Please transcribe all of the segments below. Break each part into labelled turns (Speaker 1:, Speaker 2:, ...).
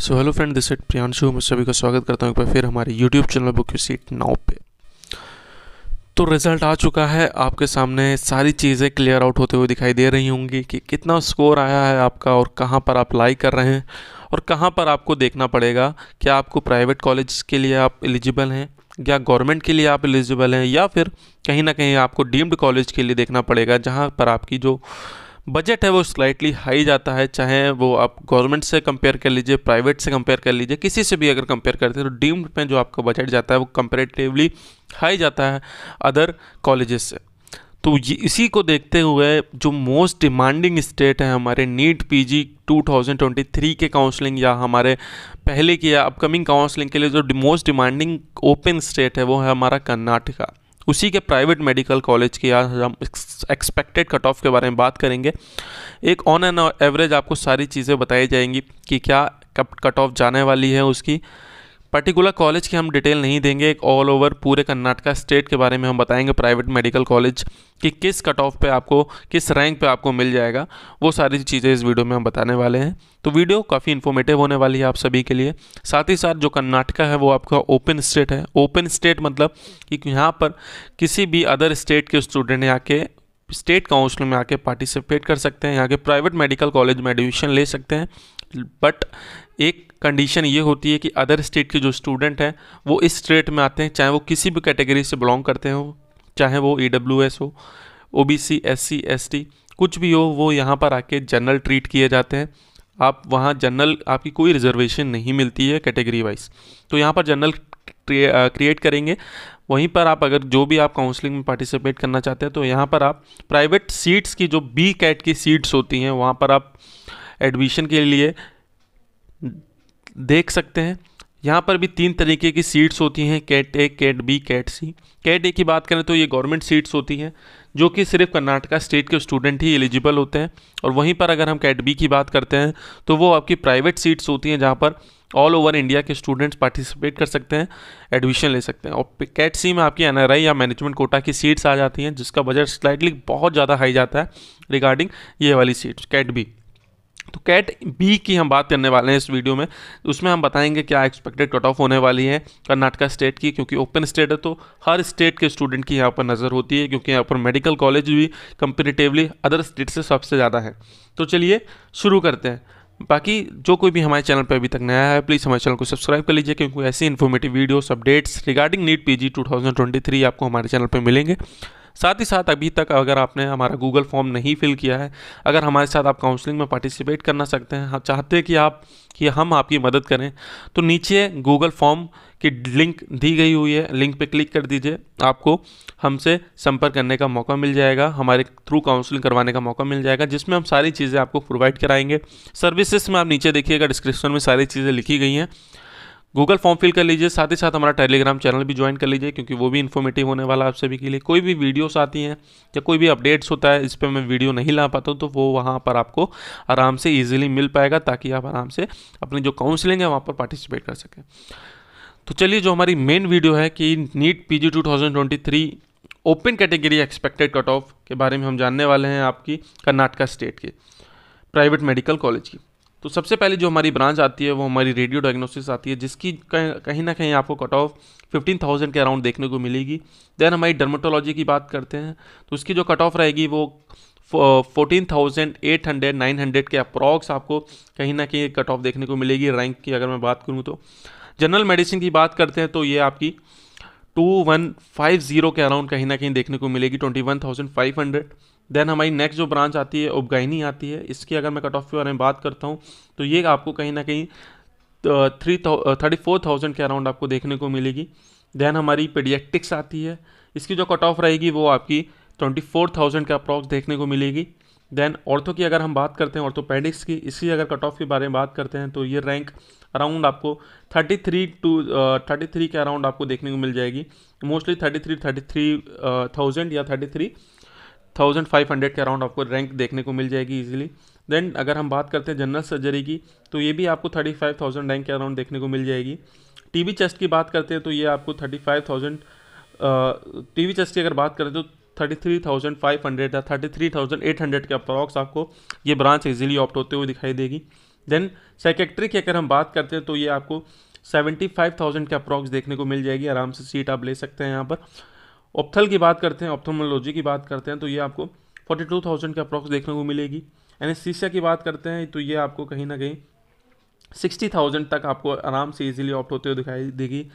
Speaker 1: so hello friend this it Priyanshu मैं सभी का स्वागत करता हूँ एक बार फिर हमारे YouTube channel book you seat now पे तो रिज़ल्ट आ चुका है आपके सामने सारी चीज़ें क्लियर आउट होते हुए दिखाई दे रही होंगी कि कितना स्कोर आया है आपका और कहाँ पर आप लाई कर रहे हैं और कहाँ पर आपको देखना पड़ेगा क्या आपको प्राइवेट कॉलेज के लिए आप एलिजिबल हैं या गवर्नमेंट के लिए आप एलिजिबल हैं या फिर कहीं ना कहीं आपको डीम्ड कॉलेज के लिए देखना पड़ेगा जहाँ पर आपकी जो बजट है वो स्लाइटली हाई जाता है चाहे वो आप गवर्नमेंट से कंपेयर कर लीजिए प्राइवेट से कंपेयर कर लीजिए किसी से भी अगर कंपेयर करते हैं तो डीम्ड में जो आपका बजट जाता है वो कंपेरेटिवली हाई जाता है अदर कॉलेजेस से तो ये इसी को देखते हुए जो मोस्ट डिमांडिंग स्टेट है हमारे नीट पीजी 2023 के काउंसलिंग या हमारे पहले की या अपकमिंग काउंसलिंग के लिए जो मोस्ट डिमांडिंग ओपन स्टेट है वो है हमारा कर्नाटका उसी के प्राइवेट मेडिकल कॉलेज के या हम एक्सपेक्टेड कट ऑफ के बारे में बात करेंगे एक ऑन एन एवरेज आपको सारी चीज़ें बताई जाएंगी कि क्या कब कट ऑफ जाने वाली है उसकी पर्टिकुलर कॉलेज की हम डिटेल नहीं देंगे एक ऑल ओवर पूरे कर्नाटका स्टेट के बारे में हम बताएंगे प्राइवेट मेडिकल कॉलेज कि किस कट ऑफ पर आपको किस रैंक पे आपको मिल जाएगा वो सारी चीज़ें इस वीडियो में हम बताने वाले हैं तो वीडियो काफ़ी इन्फॉर्मेटिव होने वाली है आप सभी के लिए साथ ही साथ जो कर्नाटका है वो आपका ओपन स्टेट है ओपन स्टेट मतलब कि यहाँ पर किसी भी अदर स्टेट के स्टूडेंट यहाँ आके स्टेट काउंसिल में आके पार्टिसिपेट कर सकते हैं यहाँ के प्राइवेट मेडिकल कॉलेज में एडमिशन ले सकते हैं बट एक कंडीशन ये होती है कि अदर स्टेट के जो स्टूडेंट हैं वो इस स्टेट में आते हैं चाहे वो किसी भी कैटेगरी से बिलोंग करते हों चाहे वो ई डब्ल्यू एस हो O B C S C S T कुछ भी हो वो यहाँ पर आके जनरल ट्रीट किए जाते हैं आप वहाँ जनरल आपकी कोई रिजर्वेशन नहीं मिलती है कैटेगरी वाइज तो यहाँ पर जनरल क्रिएट करेंगे वहीं पर आप अगर जो भी आप काउंसलिंग में पार्टिसिपेट करना चाहते हैं तो यहाँ पर आप प्राइवेट सीट्स की जो बी कैट की सीट्स होती हैं वहाँ पर आप एडमिशन के लिए देख सकते हैं यहाँ पर भी तीन तरीके की सीट्स होती हैं cat A cat B cat C cat A की बात करें तो ये गवर्नमेंट सीट्स होती हैं जो कि सिर्फ कर्नाटका स्टेट के स्टूडेंट ही एलिजिबल होते हैं और वहीं पर अगर हम कैट बी की बात करते हैं तो वो आपकी प्राइवेट सीट्स होती हैं जहाँ पर ऑल ओवर इंडिया के स्टूडेंट्स पार्टिसिपेट कर सकते हैं एडमिशन ले सकते हैं और कैट सी में आपकी एन या मैनेजमेंट कोटा की सीट्स आ जाती हैं जिसका बजट स्लाइटली बहुत ज़्यादा हाई जाता है रिगार्डिंग ये वाली सीट्स कैट बी तो कैट बी की हम बात करने वाले हैं इस वीडियो में उसमें हम बताएंगे क्या एक्सपेक्टेड कट ऑफ होने वाली है कर्नाटका स्टेट की क्योंकि ओपन स्टेट है तो हर स्टेट के स्टूडेंट की यहाँ पर नज़र होती है क्योंकि यहाँ पर मेडिकल कॉलेज भी कंपेरेटिवली अदर स्टेट से सबसे ज़्यादा है तो चलिए शुरू करते हैं बाकी जो कोई भी हमारे चैनल पर अभी तक नया है प्लीज़ हमारे चैनल को सब्सक्राइब कर लीजिए क्योंकि ऐसी informative videos updates regarding NEET PG 2023 आपको हमारे चैनल पर मिलेंगे साथ ही साथ अभी तक अगर आपने हमारा गूगल फॉर्म नहीं फिल किया है अगर हमारे साथ आप काउंसलिंग में पार्टिसिपेट करना सकते हैं चाहते हैं कि आप कि हम आपकी मदद करें तो नीचे गूगल फॉर्म की लिंक दी गई हुई है लिंक पे क्लिक कर दीजिए आपको हमसे संपर्क करने का मौका मिल जाएगा हमारे थ्रू काउंसलिंग करवाने का मौका मिल जाएगा जिसमें हम सारी चीज़ें आपको प्रोवाइड कराएंगे सर्विसेज में आप नीचे देखिएगा डिस्क्रिप्शन में सारी चीज़ें लिखी गई हैं गूगल फॉर्म फिल कर लीजिए साथ ही साथ हमारा टेलीग्राम चैनल भी ज्वाइन कर लीजिए क्योंकि वो भी इन्फॉर्मेटिव होने वाला आप सभी के लिए कोई भी वीडियोस आती हैं या कोई भी अपडेट्स होता है इस पर मैं वीडियो नहीं ला पाता हूँ तो वो वहाँ पर आपको आराम से ईजिली मिल पाएगा ताकि आप आराम से अपनी जो काउंसिलिंग है वहाँ पर पार्टिसिपेट कर सकें तो चलिए जो हमारी मेन वीडियो है कि NEET P G open category expected cut off के बारे में हम जानने वाले हैं आपकी कर्नाटका स्टेट के प्राइवेट मेडिकल कॉलेज की तो सबसे पहले जो हमारी ब्रांच आती है वो हमारी रेडियो डायग्नोसिस आती है जिसकी कहीं कहीं ना कहीं आपको कट ऑफ फिफ्टीन थाउजेंड के अराउंड देखने को मिलेगी देन हमारी डर्माटोलॉजी की बात करते हैं तो उसकी जो कट ऑफ रहेगी वो fourteen thousand eight hundred nine hundred के अप्रॉक्स आपको कहीं ना कहीं कट ऑफ देखने को मिलेगी रैंक की अगर मैं बात करूँ तो जनरल मेडिसिन की बात करते हैं तो ये आपकी टू वन फाइव ज़ीरो के अराउंड कहीं ना कहीं देखने को मिलेगी twenty one thousand five hundred then हमारी नेक्स्ट जो ब्रांच आती है उपगैनी आती है इसकी अगर मैं कट ऑफ के बारे में बात करता हूँ तो ये आपको कहीं ना कहीं थ्री थर्टी फोर थाउजेंड के अराउंड आपको देखने को मिलेगी देन हमारी पेडिएटिक्स आती है इसकी जो कट ऑफ रहेगी वो आपकी ट्वेंटी फोर थाउजेंड के अप्रॉक्स देखने को मिलेगी देन ऑर्थो की अगर हम बात करते हैं ऑर्थोपेडिक्स की इसकी अगर कट ऑफ के बारे में बात करते हैं तो ये रैंक अराउंड आपको thirty three two thirty three के अराउंड आपको देखने को मिल जाएगी mostly thirty three thirty three thousand या thirty three thousand five hundred के अराउंड आपको रैंक देखने को मिल जाएगी ईजिली देन अगर हम बात करते हैं जनरल सर्जरी की तो ये भी आपको थर्टी फाइव थाउजेंड रैंक के अराउंड देखने को मिल जाएगी टीबी चेस्ट की बात करते हैं तो ये आपको thirty five thousand V chest की अगर बात करें तो thirty three thousand five hundred या thirty three thousand eight hundred के अप्रॉक्स आपको ये ब्रांच इजीली ऑप्ट होते हुए दिखाई देगी देन सेक्रेटरी की अगर हम बात करते हैं तो ये आपको सेवेंटी फाइव थाउजेंड के अप्रॉक्स देखने को मिल जाएगी आराम से सीट आप ले सकते हैं यहाँ पर ऑप्थल की बात करते हैं ऑप्थोमोलॉजी की बात करते हैं तो ये आपको फोर्टी टू थाउजेंड के अप्रॉक्स देखने को मिलेगी एनेस्थीसिया की बात करते हैं तो ये आपको कहीं ना कहीं सिक्सटी थाउजेंड तक आपको आराम से इजीली ऑप्ट होते हुए दिखाई देगी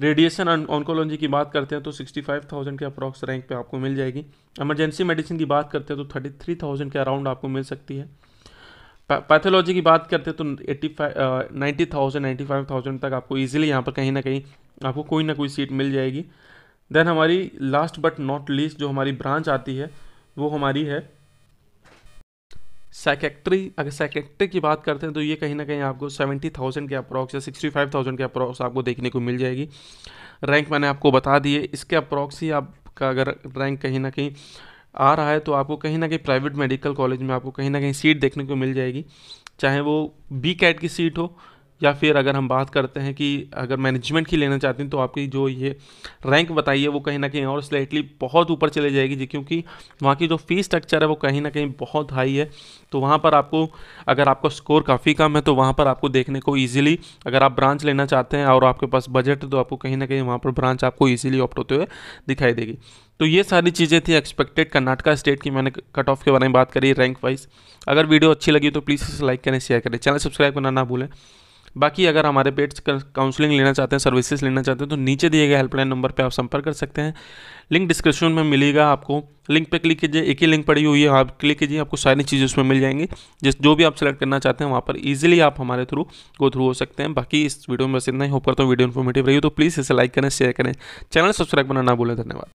Speaker 1: रेडिएशन ऑनकोलॉजी की बात करते हैं तो 65,000 के अप्रॉक्स रैंक पे आपको मिल जाएगी एमरजेंसी मेडिसिन की बात करते हैं तो थाउजेंड के अराउंड आपको मिल सकती है पैथोलॉजी की बात करते हैं तो eighty five ninety thousand ninety five thousand तक आपको ईजिली यहाँ पर कहीं ना कहीं आपको कोई ना कोई सीट मिल जाएगी देन हमारी लास्ट बट नॉट लीस्ट जो हमारी ब्रांच आती है वो हमारी है सेकेट्री अगर सेकेट्री की बात करते हैं तो ये कहीं ना कहीं आपको सेवेंटी थाउजेंड के अप्रॉक्स या सिक्सटी फाइव थाउजेंड के अप्रॉक्स आपको देखने को मिल जाएगी रैंक मैंने आपको बता दिए इसके अप्रॉक्स ही आपका अगर रैंक कहीं ना कहीं आ रहा है तो आपको कहीं ना कहीं प्राइवेट मेडिकल कॉलेज में आपको कहीं ना कहीं सीट देखने को मिल जाएगी चाहे वो बी कैट की सीट हो या फिर अगर हम बात करते हैं कि अगर मैनेजमेंट की लेना चाहते हैं तो आपकी जो ये रैंक बताइए वो कहीं ना कहीं और स्लाइटली बहुत ऊपर चले जाएगी जी क्योंकि वहाँ की जो फ़ी स्ट्रक्चर है वो कहीं ना कहीं बहुत हाई है तो वहाँ पर आपको अगर आपका स्कोर काफ़ी कम है तो वहाँ पर आपको देखने को ईजिली अगर आप ब्रांच लेना चाहते हैं और आपके पास बजट है तो आपको कहीं ना कहीं वहाँ पर ब्रांच आपको ईजिली ऑप्ट होते हुए दिखाई देगी तो ये सारी चीज़ें थी एक्सपेक्टेड कर्नाटका स्टेट की मैंने कट ऑफ के बारे में बात करी रैंक वाइज अगर वीडियो अच्छी लगी तो प्लीज़ इसे लाइक करें शेयर करें चैनल सब्सक्राइब करना ना भूलें बाकी अगर हमारे पेट्स काउंसलिंग लेना चाहते हैं सर्विसेज लेना चाहते हैं तो नीचे दिए गए हेल्पलाइन नंबर पर आप संपर्क कर सकते हैं लिंक डिस्क्रिप्शन में मिलेगा आपको लिंक पर क्लिक कीजिए एक ही लिंक पड़ी हुई है आप क्लिक कीजिए आपको सारी चीज़ें उसमें मिल जाएंगी जिस जो भी आप सेलेक्ट करना चाहते हैं वहाँ पर ईजिली आप हमारे थ्रू गो थ्रू हो सकते हैं बाकी इस वीडियो में बस इतना ही होप करता हूँ वीडियो इन्फॉर्मेटिव रही हो तो प्लीज़ इसे लाइक करें शेयर करें चैनल सब्सक्राइब करना ना बोले धन्यवाद